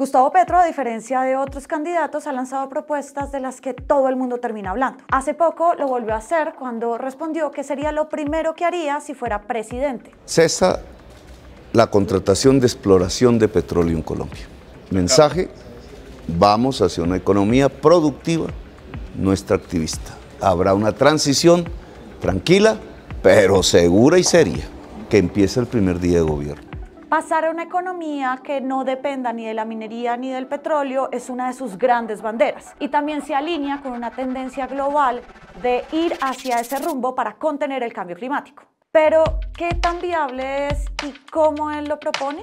Gustavo Petro, a diferencia de otros candidatos, ha lanzado propuestas de las que todo el mundo termina hablando. Hace poco lo volvió a hacer cuando respondió que sería lo primero que haría si fuera presidente. Cesa la contratación de exploración de petróleo en Colombia. Mensaje, vamos hacia una economía productiva, nuestra activista, Habrá una transición tranquila, pero segura y seria, que empieza el primer día de gobierno. Pasar a una economía que no dependa ni de la minería ni del petróleo es una de sus grandes banderas y también se alinea con una tendencia global de ir hacia ese rumbo para contener el cambio climático. Pero, ¿qué tan viable es y cómo él lo propone?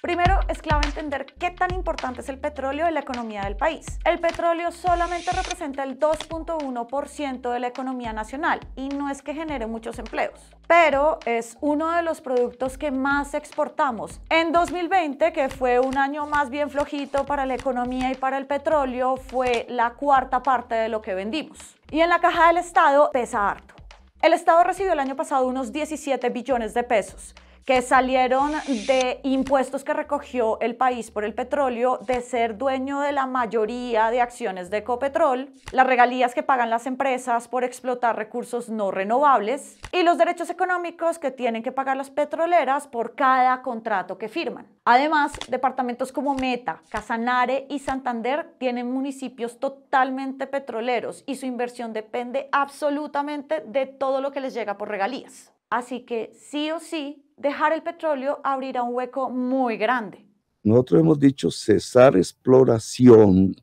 Primero es clave entender qué tan importante es el petróleo en la economía del país. El petróleo solamente representa el 2.1% de la economía nacional y no es que genere muchos empleos, pero es uno de los productos que más exportamos. En 2020, que fue un año más bien flojito para la economía y para el petróleo, fue la cuarta parte de lo que vendimos. Y en la caja del Estado pesa harto. El Estado recibió el año pasado unos 17 billones de pesos que salieron de impuestos que recogió el país por el petróleo, de ser dueño de la mayoría de acciones de Ecopetrol, las regalías que pagan las empresas por explotar recursos no renovables y los derechos económicos que tienen que pagar las petroleras por cada contrato que firman. Además, departamentos como Meta, Casanare y Santander tienen municipios totalmente petroleros y su inversión depende absolutamente de todo lo que les llega por regalías. Así que sí o sí dejar el petróleo abrirá un hueco muy grande. Nosotros hemos dicho cesar exploración,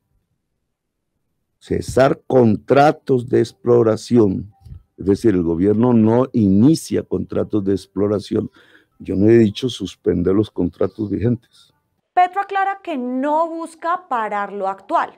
cesar contratos de exploración. Es decir, el gobierno no inicia contratos de exploración. Yo no he dicho suspender los contratos vigentes. Petro aclara que no busca parar lo actual,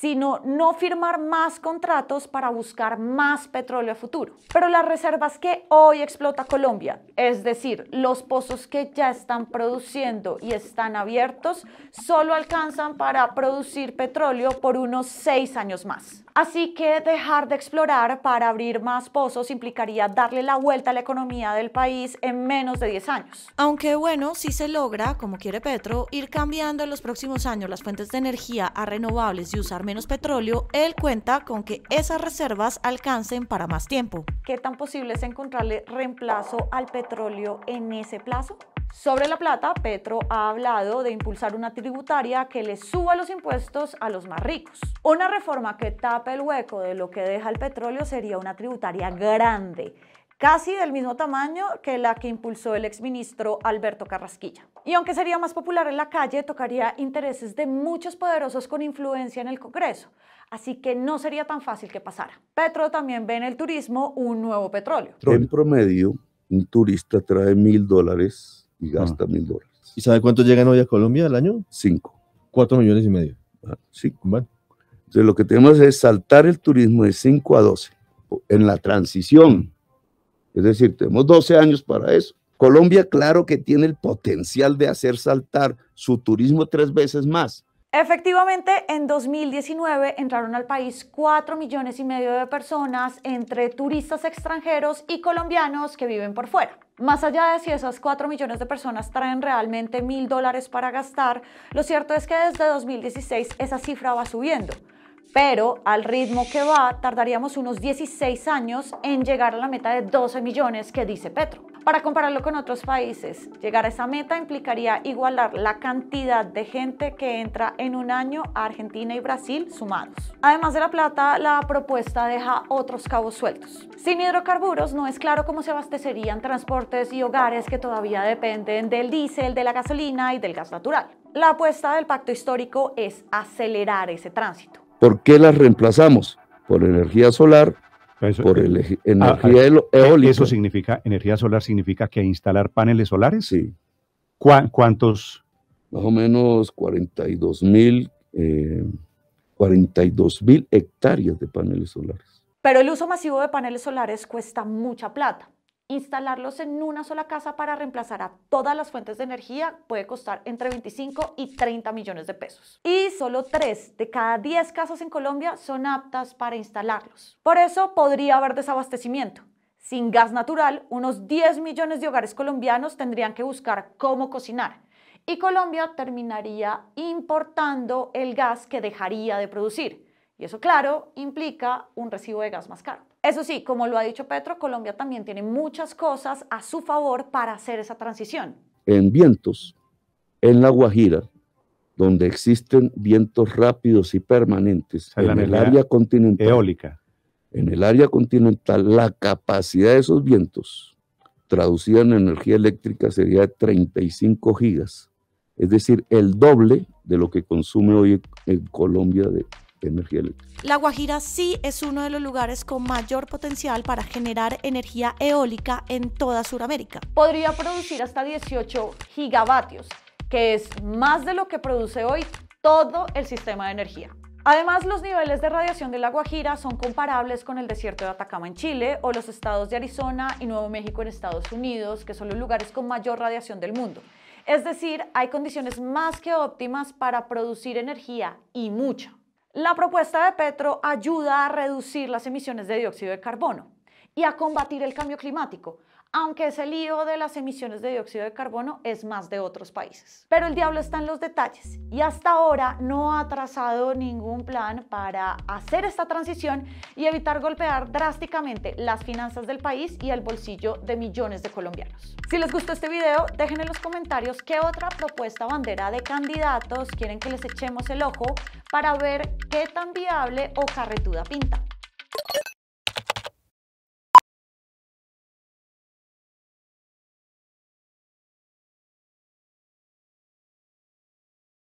sino no firmar más contratos para buscar más petróleo futuro. Pero las reservas que hoy explota Colombia, es decir, los pozos que ya están produciendo y están abiertos, solo alcanzan para producir petróleo por unos seis años más. Así que dejar de explorar para abrir más pozos implicaría darle la vuelta a la economía del país en menos de 10 años. Aunque bueno, si se logra, como quiere Petro, ir cambiando en los próximos años las fuentes de energía a renovables y usar menos petróleo, él cuenta con que esas reservas alcancen para más tiempo. ¿Qué tan posible es encontrarle reemplazo al petróleo en ese plazo? Sobre la plata, Petro ha hablado de impulsar una tributaria que le suba los impuestos a los más ricos. Una reforma que tape el hueco de lo que deja el petróleo sería una tributaria grande casi del mismo tamaño que la que impulsó el exministro Alberto Carrasquilla. Y aunque sería más popular en la calle, tocaría intereses de muchos poderosos con influencia en el Congreso, así que no sería tan fácil que pasara. Petro también ve en el turismo un nuevo petróleo. En promedio, un turista trae mil dólares y gasta ah. mil dólares. ¿Y sabe cuánto llegan hoy a Colombia al año? Cinco. Cuatro millones y medio. Sí, ah, cinco. Entonces lo que tenemos es saltar el turismo de 5 a 12 en la transición es decir, tenemos 12 años para eso. Colombia, claro que tiene el potencial de hacer saltar su turismo tres veces más. Efectivamente, en 2019 entraron al país 4 millones y medio de personas entre turistas extranjeros y colombianos que viven por fuera. Más allá de si esas 4 millones de personas traen realmente mil dólares para gastar, lo cierto es que desde 2016 esa cifra va subiendo pero al ritmo que va tardaríamos unos 16 años en llegar a la meta de 12 millones que dice Petro. Para compararlo con otros países, llegar a esa meta implicaría igualar la cantidad de gente que entra en un año a Argentina y Brasil sumados. Además de la plata, la propuesta deja otros cabos sueltos. Sin hidrocarburos, no es claro cómo se abastecerían transportes y hogares que todavía dependen del diésel, de la gasolina y del gas natural. La apuesta del pacto histórico es acelerar ese tránsito. ¿Por qué las reemplazamos? Por energía solar, por eh, ah, energía ah, eh, ¿Eso significa, energía solar significa que instalar paneles solares? Sí. ¿Cuántos? Más o menos 42 mil, 42 eh, mil hectáreas de paneles solares. Pero el uso masivo de paneles solares cuesta mucha plata. Instalarlos en una sola casa para reemplazar a todas las fuentes de energía puede costar entre 25 y 30 millones de pesos. Y solo 3 de cada 10 casas en Colombia son aptas para instalarlos. Por eso podría haber desabastecimiento. Sin gas natural, unos 10 millones de hogares colombianos tendrían que buscar cómo cocinar. Y Colombia terminaría importando el gas que dejaría de producir. Y eso, claro, implica un recibo de gas más caro. Eso sí, como lo ha dicho Petro, Colombia también tiene muchas cosas a su favor para hacer esa transición. En vientos, en La Guajira, donde existen vientos rápidos y permanentes, en el área continental. Eólica. En el área continental, la capacidad de esos vientos, traducida en energía eléctrica, sería de 35 gigas. Es decir, el doble de lo que consume hoy en Colombia de, energía La Guajira sí es uno de los lugares con mayor potencial para generar energía eólica en toda Sudamérica. Podría producir hasta 18 gigavatios, que es más de lo que produce hoy todo el sistema de energía. Además, los niveles de radiación de La Guajira son comparables con el desierto de Atacama en Chile o los estados de Arizona y Nuevo México en Estados Unidos, que son los lugares con mayor radiación del mundo. Es decir, hay condiciones más que óptimas para producir energía y mucha. La propuesta de Petro ayuda a reducir las emisiones de dióxido de carbono y a combatir el cambio climático, aunque ese lío de las emisiones de dióxido de carbono es más de otros países. Pero el diablo está en los detalles y hasta ahora no ha trazado ningún plan para hacer esta transición y evitar golpear drásticamente las finanzas del país y el bolsillo de millones de colombianos. Si les gustó este video, dejen en los comentarios qué otra propuesta bandera de candidatos quieren que les echemos el ojo para ver qué tan viable o carretuda pinta.